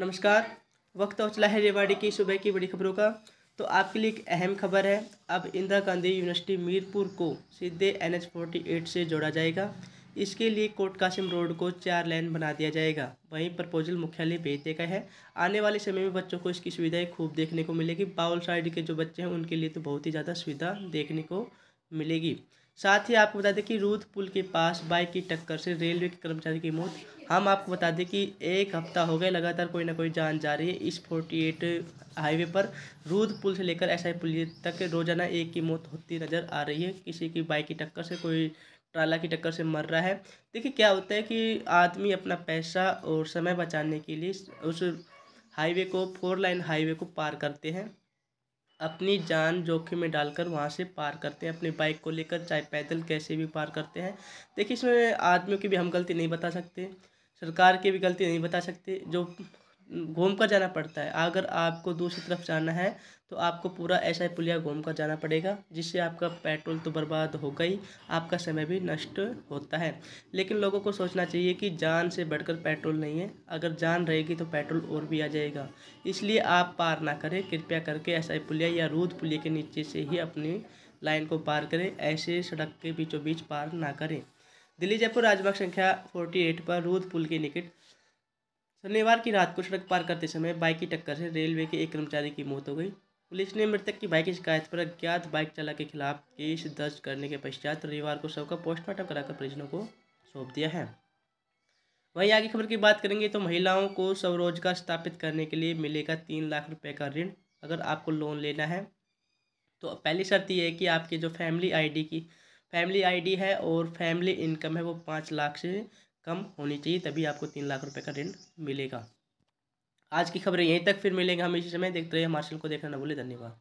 नमस्कार वक्त और चला है रेवाड़ी की सुबह की बड़ी खबरों का तो आपके लिए एक अहम खबर है अब इंदिरा गांधी यूनिवर्सिटी मीरपुर को सीधे एन एच फोर्टी एट से जोड़ा जाएगा इसके लिए कोट कासिम रोड को चार लेन बना दिया जाएगा वहीं प्रपोजल मुख्यालय भेज दिया गया है आने वाले समय में बच्चों को इसकी सुविधाएँ खूब देखने को मिलेगी बाउल साइड के जो बच्चे हैं उनके लिए तो बहुत ही ज़्यादा सुविधा देखने को मिलेगी साथ ही आपको बता दें कि रूद पुल के पास बाइक की टक्कर से रेलवे के कर्मचारी की मौत हम आपको बता दें कि एक हफ्ता हो गया लगातार कोई ना कोई जान जा रही है इस फोर्टी एट हाईवे पर रूद पुल से लेकर एस आई पुल तक रोजाना एक की मौत होती नज़र आ रही है किसी की बाइक की टक्कर से कोई ट्राला की टक्कर से मर रहा है देखिए क्या होता है कि आदमी अपना पैसा और समय बचाने के लिए उस हाईवे को फोर लाइन हाईवे को पार करते हैं अपनी जान जोखिम में डालकर वहाँ से पार करते हैं अपनी बाइक को लेकर चाहे पैदल कैसे भी पार करते हैं देखिए इसमें आदमियों की भी हम गलती नहीं बता सकते सरकार की भी गलती नहीं बता सकते जो घूम कर जाना पड़ता है अगर आपको दूसरी तरफ जाना है तो आपको पूरा ऐसा ही पुलिया घूम कर जाना पड़ेगा जिससे आपका पेट्रोल तो बर्बाद हो गई आपका समय भी नष्ट होता है लेकिन लोगों को सोचना चाहिए कि जान से बढ़कर पेट्रोल नहीं है अगर जान रहेगी तो पेट्रोल और भी आ जाएगा इसलिए आप पार ना करें कृपया करके ऐसा ही पुलिया या रूद पुलिया के नीचे से ही अपनी लाइन को पार करें ऐसे सड़क के बीचों बीच पार ना करें दिल्ली जयपुर राजमार्ग संख्या फोर्टी पर रूद पुल के निकट शनिवार की रात को सड़क पार करते समय बाइक की टक्कर से रेलवे के एक कर्मचारी की मौत हो गई पुलिस ने मृतक की बाइक की शिकायत पर अज्ञात बाइक चालक के खिलाफ केस दर्ज करने के पश्चात रविवार को शव का पोस्टमार्टम कराकर परिजनों को सौंप दिया है वहीं आगे खबर की बात करेंगे तो महिलाओं को स्वरोजगार स्थापित करने के लिए मिलेगा तीन लाख रुपये का ऋण अगर आपको लोन लेना है तो पहली शर्त यह है कि आपके जो फैमिली आईडी की फैमिली आईडी है और फैमिली इनकम है वो पाँच लाख से कम होनी चाहिए तभी आपको तीन लाख रुपये का ऋण मिलेगा आज की खबरें यहीं तक फिर मिलेंगे हम इसी समय देखते रहिए मार्शल को देखना ना भूलें धन्यवाद